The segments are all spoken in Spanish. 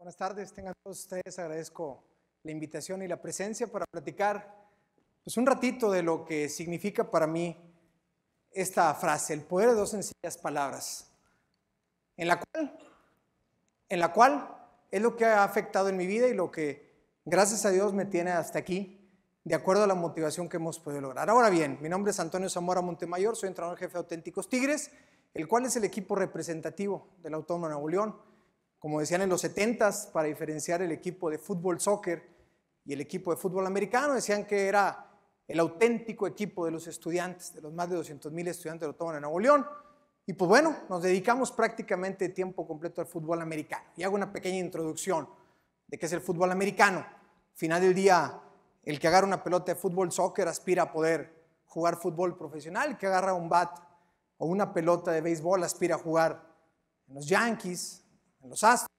Buenas tardes, tengan todos ustedes. Agradezco la invitación y la presencia para platicar pues, un ratito de lo que significa para mí esta frase, el poder de dos sencillas palabras, en la cual, en la cual es lo que ha afectado en mi vida y lo que, gracias a Dios, me tiene hasta aquí, de acuerdo a la motivación que hemos podido lograr. Ahora bien, mi nombre es Antonio Zamora Montemayor, soy entrenador jefe de Auténticos Tigres, el cual es el equipo representativo del Autónomo Nuevo León como decían en los 70s, para diferenciar el equipo de fútbol soccer y el equipo de fútbol americano, decían que era el auténtico equipo de los estudiantes, de los más de 200 mil estudiantes de toman en Nuevo León. Y pues bueno, nos dedicamos prácticamente tiempo completo al fútbol americano. Y hago una pequeña introducción de qué es el fútbol americano. Final del día, el que agarra una pelota de fútbol soccer aspira a poder jugar fútbol profesional, el que agarra un bat o una pelota de béisbol aspira a jugar en los Yankees, en los Astros.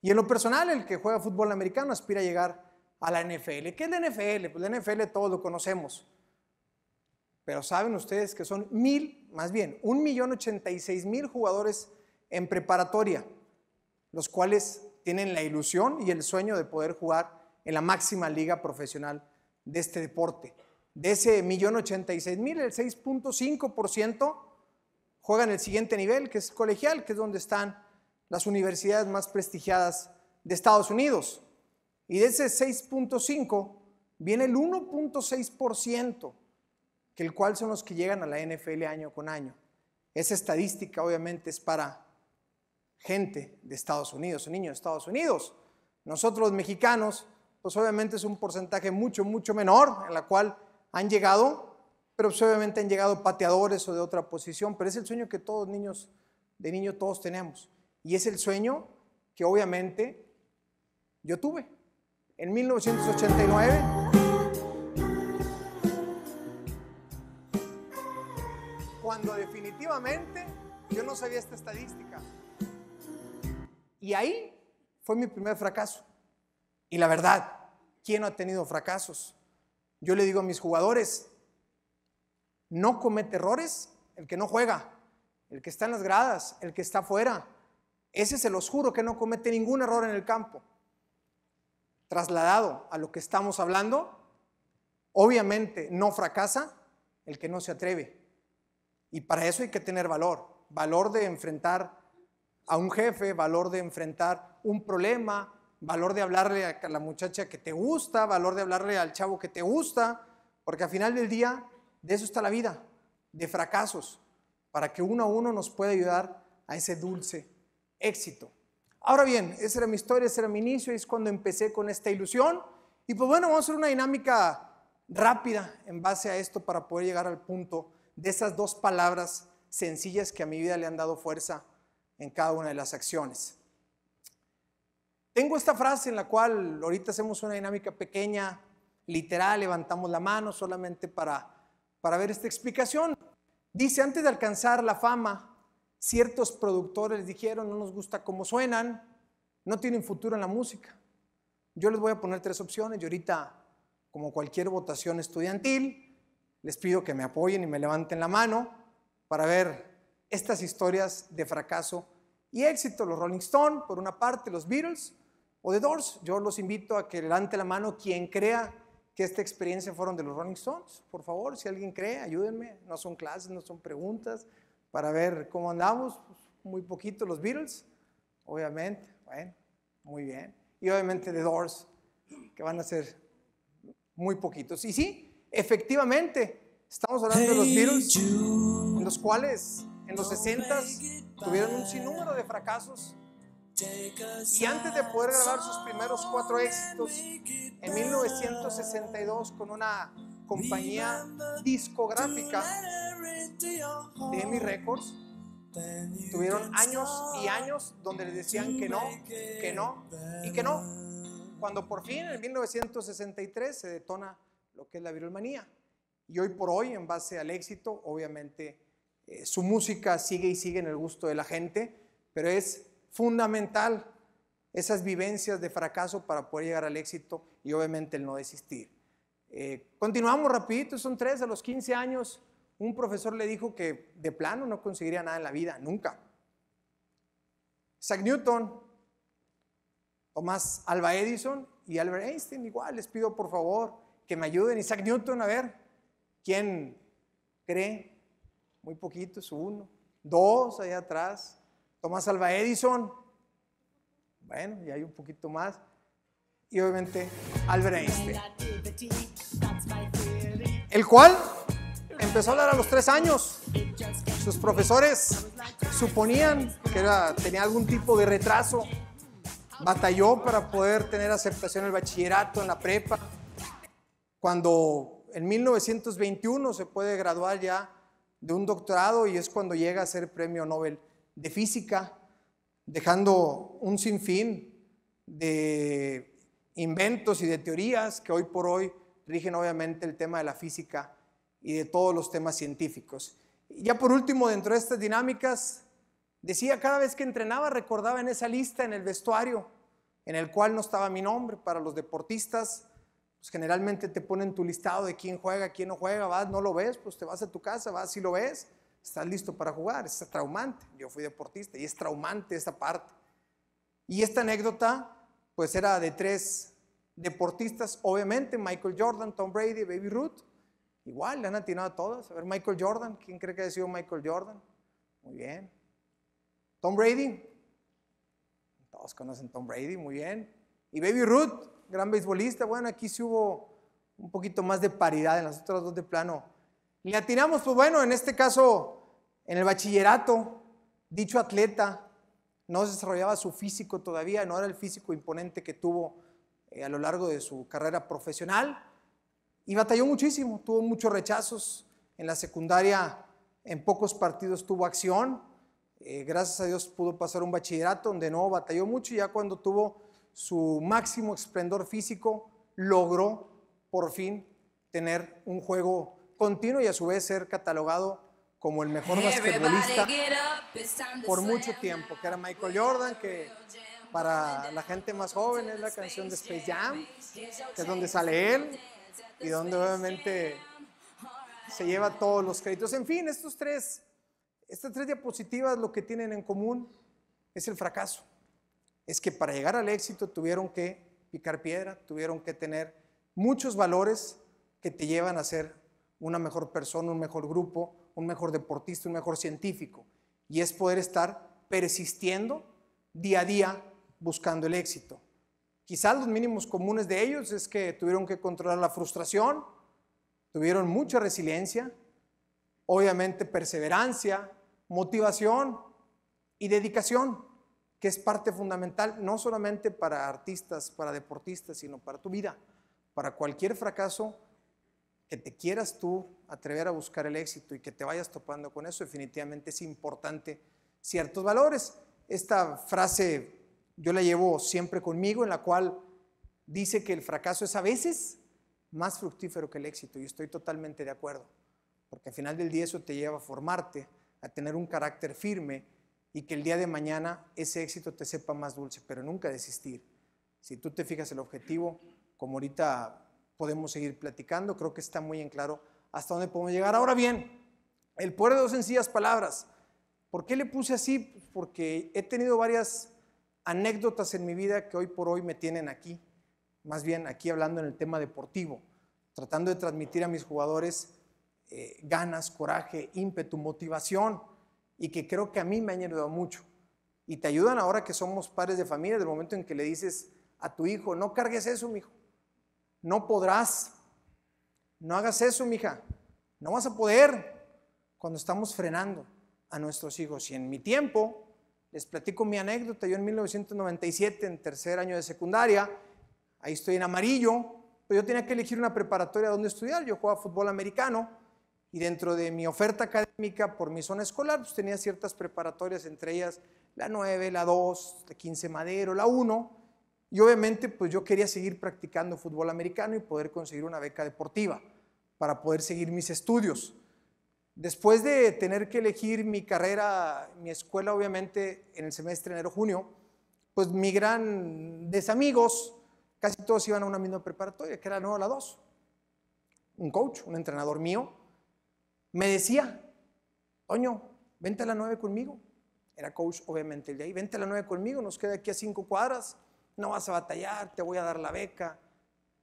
Y en lo personal, el que juega fútbol americano aspira a llegar a la NFL. ¿Qué es la NFL? Pues la NFL todos lo conocemos. Pero saben ustedes que son mil, más bien, un millón ochenta y seis mil jugadores en preparatoria, los cuales tienen la ilusión y el sueño de poder jugar en la máxima liga profesional de este deporte. De ese millón ochenta y seis mil, el 6.5% en el siguiente nivel, que es colegial, que es donde están las universidades más prestigiadas de Estados Unidos. Y de ese 6.5 viene el 1.6%, que el cual son los que llegan a la NFL año con año. Esa estadística obviamente es para gente de Estados Unidos, niños de Estados Unidos. Nosotros mexicanos, pues obviamente es un porcentaje mucho, mucho menor en la cual han llegado, pero pues, obviamente han llegado pateadores o de otra posición, pero es el sueño que todos niños, de niño todos tenemos. Y es el sueño que obviamente yo tuve. En 1989... Cuando definitivamente yo no sabía esta estadística. Y ahí fue mi primer fracaso. Y la verdad, ¿quién no ha tenido fracasos? Yo le digo a mis jugadores, no comete errores el que no juega, el que está en las gradas, el que está afuera, ese se los juro que no comete ningún error en el campo. Trasladado a lo que estamos hablando, obviamente no fracasa el que no se atreve. Y para eso hay que tener valor, valor de enfrentar a un jefe, valor de enfrentar un problema, valor de hablarle a la muchacha que te gusta, valor de hablarle al chavo que te gusta, porque al final del día de eso está la vida, de fracasos, para que uno a uno nos pueda ayudar a ese dulce éxito. Ahora bien, esa era mi historia, ese era mi inicio, es cuando empecé con esta ilusión. Y pues bueno, vamos a hacer una dinámica rápida en base a esto para poder llegar al punto de esas dos palabras sencillas que a mi vida le han dado fuerza en cada una de las acciones. Tengo esta frase en la cual ahorita hacemos una dinámica pequeña, literal, levantamos la mano solamente para, para ver esta explicación. Dice, antes de alcanzar la fama, ciertos productores dijeron, no nos gusta cómo suenan, no tienen futuro en la música. Yo les voy a poner tres opciones y ahorita, como cualquier votación estudiantil, les pido que me apoyen y me levanten la mano para ver estas historias de fracaso y éxito. Los Rolling Stones, por una parte, los Beatles o The Doors. Yo los invito a que levante la mano quien crea que esta experiencia fueron de los Rolling Stones. Por favor, si alguien cree, ayúdenme. No son clases, no son preguntas, para ver cómo andamos. Pues, muy poquito los Beatles, obviamente, muy bien. Y obviamente The Doors, que van a ser muy poquitos. Y sí, efectivamente, estamos hablando de los Beatles, en los cuales en los 60s tuvieron un sinnúmero de fracasos. Y antes de poder grabar sus primeros cuatro éxitos, en 1962 con una compañía discográfica, mis Records tuvieron años y años donde les decían que no, que no y que no. Cuando por fin en 1963 se detona lo que es la virulmanía. Y hoy por hoy, en base al éxito, obviamente eh, su música sigue y sigue en el gusto de la gente, pero es fundamental esas vivencias de fracaso para poder llegar al éxito y obviamente el no desistir. Eh, continuamos rapidito, son tres a los 15 años un profesor le dijo que de plano no conseguiría nada en la vida, nunca. Isaac Newton, Tomás Alba Edison y Albert Einstein, igual les pido por favor que me ayuden. Isaac Newton, a ver, ¿quién cree? Muy poquitos, uno, dos allá atrás. Tomás Alba Edison, bueno, Y hay un poquito más. Y obviamente Albert Einstein. El cual empezó a hablar a los tres años. Sus profesores suponían que tenía algún tipo de retraso. Batalló para poder tener aceptación en el bachillerato, en la prepa. Cuando en 1921 se puede graduar ya de un doctorado y es cuando llega a ser premio Nobel de física, dejando un sinfín de inventos y de teorías que hoy por hoy rigen obviamente el tema de la física y de todos los temas científicos. Ya por último, dentro de estas dinámicas, decía cada vez que entrenaba, recordaba en esa lista, en el vestuario, en el cual no estaba mi nombre. Para los deportistas, pues generalmente te ponen tu listado de quién juega, quién no juega, vas, no lo ves, pues te vas a tu casa, vas, y lo ves, estás listo para jugar. Es traumante. Yo fui deportista y es traumante esa parte. Y esta anécdota, pues era de tres deportistas, obviamente, Michael Jordan, Tom Brady, Baby Ruth Igual, le han atinado a todas. A ver, Michael Jordan, ¿quién cree que ha sido Michael Jordan? Muy bien. Tom Brady. Todos conocen Tom Brady, muy bien. Y Baby Ruth, gran beisbolista. Bueno, aquí sí hubo un poquito más de paridad en las otras dos de plano. Le atinamos, pues bueno, en este caso, en el bachillerato, dicho atleta no desarrollaba su físico todavía, no era el físico imponente que tuvo eh, a lo largo de su carrera profesional y batalló muchísimo, tuvo muchos rechazos. En la secundaria, en pocos partidos tuvo acción. Eh, gracias a Dios pudo pasar un bachillerato donde no batalló mucho. Y ya cuando tuvo su máximo esplendor físico, logró por fin tener un juego continuo y a su vez ser catalogado como el mejor basquetbolista por mucho tiempo, que era Michael Jordan, que para la gente más joven es la canción de Space Jam, que es donde sale él, y donde obviamente se lleva todos los créditos. En fin, estos tres, estas tres diapositivas lo que tienen en común es el fracaso. Es que para llegar al éxito tuvieron que picar piedra, tuvieron que tener muchos valores que te llevan a ser una mejor persona, un mejor grupo, un mejor deportista, un mejor científico. Y es poder estar persistiendo día a día buscando el éxito. Quizás los mínimos comunes de ellos es que tuvieron que controlar la frustración, tuvieron mucha resiliencia, obviamente perseverancia, motivación y dedicación, que es parte fundamental no solamente para artistas, para deportistas, sino para tu vida, para cualquier fracaso que te quieras tú atrever a buscar el éxito y que te vayas topando con eso, definitivamente es importante ciertos valores. Esta frase yo la llevo siempre conmigo, en la cual dice que el fracaso es a veces más fructífero que el éxito, y estoy totalmente de acuerdo, porque al final del día eso te lleva a formarte, a tener un carácter firme y que el día de mañana ese éxito te sepa más dulce, pero nunca desistir. Si tú te fijas el objetivo, como ahorita podemos seguir platicando, creo que está muy en claro hasta dónde podemos llegar. Ahora bien, el poder de dos sencillas palabras. ¿Por qué le puse así? Porque he tenido varias anécdotas en mi vida que hoy por hoy me tienen aquí, más bien aquí hablando en el tema deportivo, tratando de transmitir a mis jugadores eh, ganas, coraje, ímpetu, motivación, y que creo que a mí me han ayudado mucho. Y te ayudan ahora que somos padres de familia, del momento en que le dices a tu hijo, no cargues eso, mi hijo, no podrás, no hagas eso, mija, no vas a poder, cuando estamos frenando a nuestros hijos. Y en mi tiempo, les platico mi anécdota. Yo en 1997, en tercer año de secundaria, ahí estoy en amarillo, pues yo tenía que elegir una preparatoria donde estudiar. Yo jugaba fútbol americano y dentro de mi oferta académica por mi zona escolar, pues tenía ciertas preparatorias, entre ellas la 9, la 2, la 15 Madero, la 1. Y obviamente, pues yo quería seguir practicando fútbol americano y poder conseguir una beca deportiva para poder seguir mis estudios. Después de tener que elegir mi carrera, mi escuela, obviamente, en el semestre enero-junio, pues mi gran desamigos, casi todos iban a una misma preparatoria, que era no, la 2. Un coach, un entrenador mío, me decía, Toño, vente a la 9 conmigo. Era coach, obviamente, el de ahí, vente a la nueve conmigo, nos queda aquí a cinco cuadras, no vas a batallar, te voy a dar la beca,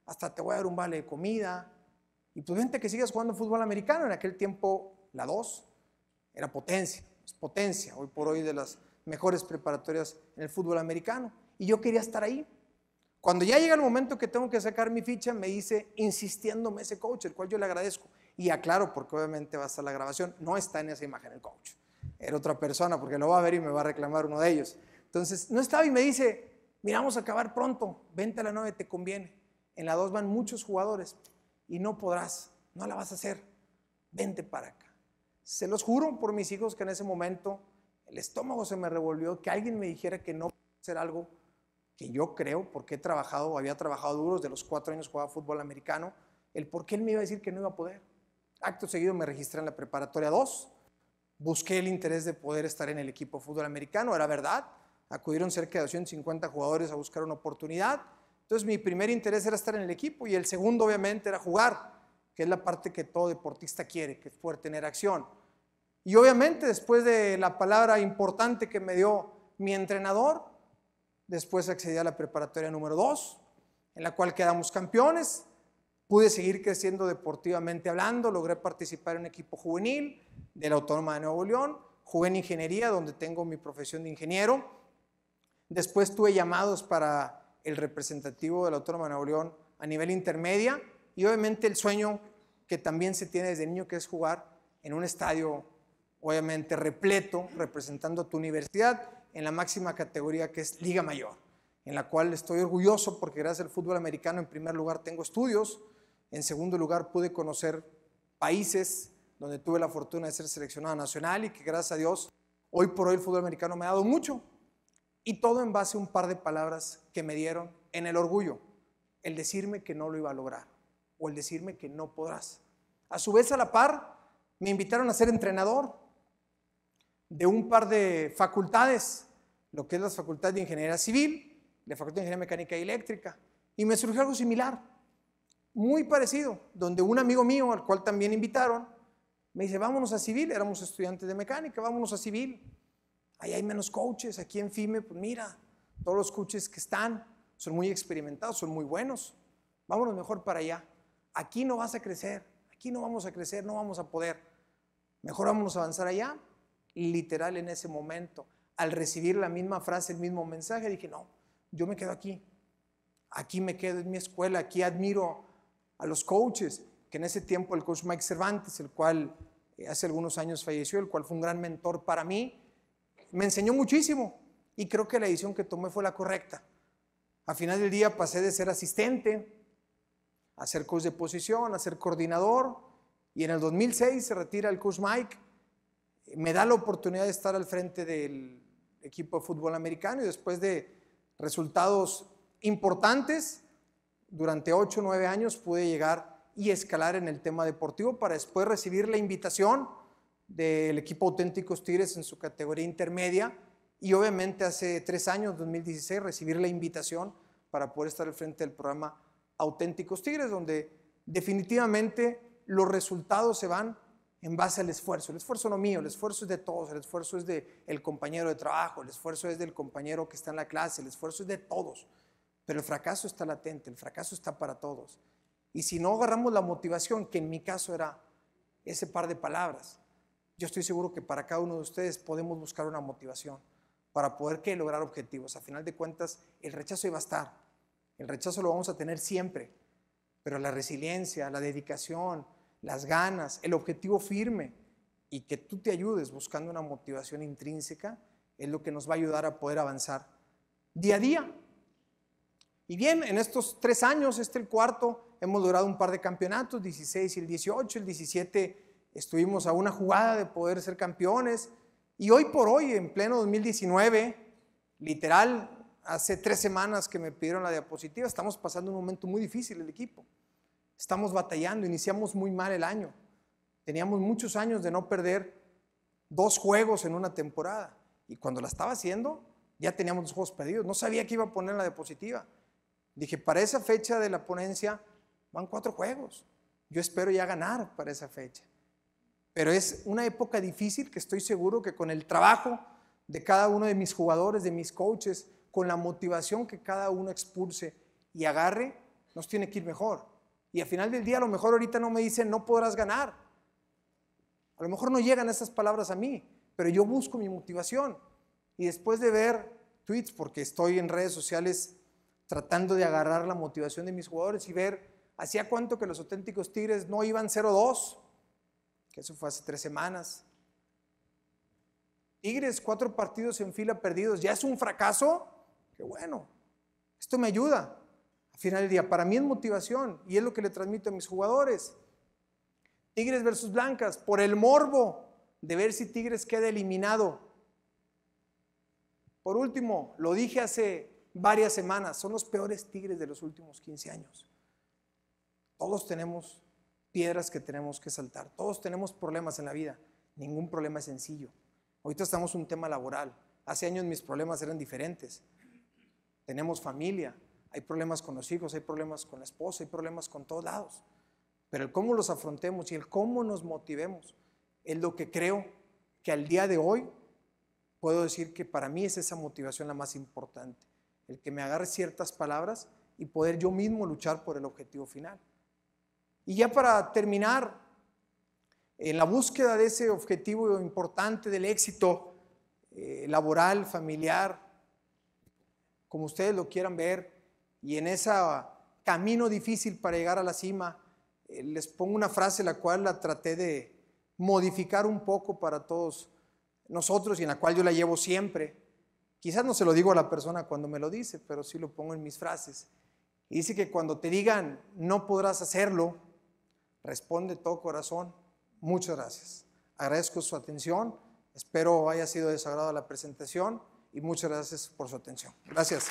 hasta te voy a dar un vale de comida. Y pues vente que sigas jugando fútbol americano. En aquel tiempo la 2 era potencia, es potencia, hoy por hoy de las mejores preparatorias en el fútbol americano. Y yo quería estar ahí. Cuando ya llega el momento que tengo que sacar mi ficha, me dice insistiéndome ese coach, el cual yo le agradezco. Y aclaro, porque obviamente va a estar la grabación, no está en esa imagen el coach. Era otra persona, porque lo va a ver y me va a reclamar uno de ellos. Entonces, no estaba y me dice, miramos a acabar pronto, vente a la 9, te conviene. En la 2 van muchos jugadores y no podrás, no la vas a hacer. Vente para acá. Se los juro por mis hijos que en ese momento el estómago se me revolvió, que alguien me dijera que no hacer algo que yo creo, porque he trabajado, había trabajado duros de los cuatro años jugaba fútbol americano, el por qué él me iba a decir que no iba a poder. Acto seguido me registré en la preparatoria 2, busqué el interés de poder estar en el equipo de fútbol americano, era verdad, acudieron cerca de 150 jugadores a buscar una oportunidad, entonces mi primer interés era estar en el equipo y el segundo obviamente era jugar, que es la parte que todo deportista quiere, que es poder tener acción. Y obviamente después de la palabra importante que me dio mi entrenador, después accedí a la preparatoria número 2, en la cual quedamos campeones. Pude seguir creciendo deportivamente hablando, logré participar en un equipo juvenil de la Autónoma de Nuevo León, jugué en ingeniería, donde tengo mi profesión de ingeniero. Después tuve llamados para el representativo de la Autónoma de Nuevo León a nivel intermedia y obviamente el sueño que también se tiene desde niño, que es jugar en un estadio obviamente repleto, representando a tu universidad en la máxima categoría que es Liga Mayor, en la cual estoy orgulloso porque gracias al fútbol americano en primer lugar tengo estudios, en segundo lugar pude conocer países donde tuve la fortuna de ser seleccionado nacional y que gracias a Dios hoy por hoy el fútbol americano me ha dado mucho. Y todo en base a un par de palabras que me dieron en el orgullo, el decirme que no lo iba a lograr o el decirme que no podrás. A su vez, a la par, me invitaron a ser entrenador de un par de facultades, lo que es la Facultad de Ingeniería Civil, la Facultad de Ingeniería Mecánica y Eléctrica, y me surgió algo similar, muy parecido, donde un amigo mío, al cual también invitaron, me dice, vámonos a civil, éramos estudiantes de mecánica, vámonos a civil, ahí hay menos coaches, aquí en FIME, pues mira, todos los coaches que están son muy experimentados, son muy buenos, vámonos mejor para allá, aquí no vas a crecer, aquí no vamos a crecer, no vamos a poder, mejor vámonos a avanzar allá, literal en ese momento. Al recibir la misma frase, el mismo mensaje, dije, no, yo me quedo aquí. Aquí me quedo en mi escuela, aquí admiro a los coaches, que en ese tiempo el coach Mike Cervantes, el cual eh, hace algunos años falleció, el cual fue un gran mentor para mí, me enseñó muchísimo y creo que la decisión que tomé fue la correcta. Al final del día pasé de ser asistente a ser coach de posición, a ser coordinador y en el 2006 se retira el coach Mike me da la oportunidad de estar al frente del equipo de fútbol americano y después de resultados importantes, durante ocho o nueve años pude llegar y escalar en el tema deportivo para después recibir la invitación del equipo Auténticos Tigres en su categoría intermedia y obviamente hace tres años, 2016, recibir la invitación para poder estar al frente del programa Auténticos Tigres, donde definitivamente los resultados se van en base al esfuerzo. El esfuerzo no mío, el mm. esfuerzo es de todos, el esfuerzo es del compañero de trabajo, el esfuerzo es del compañero que está en la clase, el esfuerzo es de todos. Pero el fracaso está latente, el fracaso está para todos. Y si no agarramos la motivación, que en mi caso era ese par de palabras, yo estoy seguro que para cada uno de ustedes podemos buscar una motivación para poder lograr objetivos. A final de cuentas, el rechazo iba a estar. El rechazo lo vamos a tener siempre, pero la resiliencia, la dedicación, las ganas, el objetivo firme y que tú te ayudes buscando una motivación intrínseca es lo que nos va a ayudar a poder avanzar día a día. Y bien, en estos tres años, este el cuarto, hemos logrado un par de campeonatos, 16 y el 18, el 17 estuvimos a una jugada de poder ser campeones y hoy por hoy, en pleno 2019, literal, hace tres semanas que me pidieron la diapositiva, estamos pasando un momento muy difícil el equipo estamos batallando, iniciamos muy mal el año. Teníamos muchos años de no perder dos juegos en una temporada. Y cuando la estaba haciendo, ya teníamos dos juegos perdidos. No sabía que iba a poner la diapositiva. Dije, para esa fecha de la ponencia van cuatro juegos. Yo espero ya ganar para esa fecha. Pero es una época difícil que estoy seguro que con el trabajo de cada uno de mis jugadores, de mis coaches, con la motivación que cada uno expulse y agarre, nos tiene que ir mejor. Y al final del día a lo mejor ahorita no me dicen, no podrás ganar. A lo mejor no llegan esas palabras a mí, pero yo busco mi motivación. Y después de ver tweets, porque estoy en redes sociales tratando de agarrar la motivación de mis jugadores y ver hacía cuánto que los auténticos Tigres no iban 0-2, que eso fue hace tres semanas. Tigres, cuatro partidos en fila perdidos, ya es un fracaso. Qué bueno, esto me ayuda final del día. Para mí es motivación y es lo que le transmito a mis jugadores. Tigres versus Blancas, por el morbo de ver si Tigres queda eliminado. Por último, lo dije hace varias semanas, son los peores Tigres de los últimos 15 años. Todos tenemos piedras que tenemos que saltar, todos tenemos problemas en la vida, ningún problema es sencillo. Ahorita estamos en un tema laboral, hace años mis problemas eran diferentes. Tenemos familia, hay problemas con los hijos, hay problemas con la esposa, hay problemas con todos lados. Pero el cómo los afrontemos y el cómo nos motivemos es lo que creo que al día de hoy puedo decir que para mí es esa motivación la más importante. El que me agarre ciertas palabras y poder yo mismo luchar por el objetivo final. Y ya para terminar, en la búsqueda de ese objetivo importante del éxito eh, laboral, familiar, como ustedes lo quieran ver, y en ese camino difícil para llegar a la cima, eh, les pongo una frase la cual la traté de modificar un poco para todos nosotros y en la cual yo la llevo siempre. Quizás no se lo digo a la persona cuando me lo dice, pero sí lo pongo en mis frases. Y dice que cuando te digan no podrás hacerlo, responde todo corazón, muchas gracias. Agradezco su atención, espero haya sido de la presentación y muchas gracias por su atención. Gracias.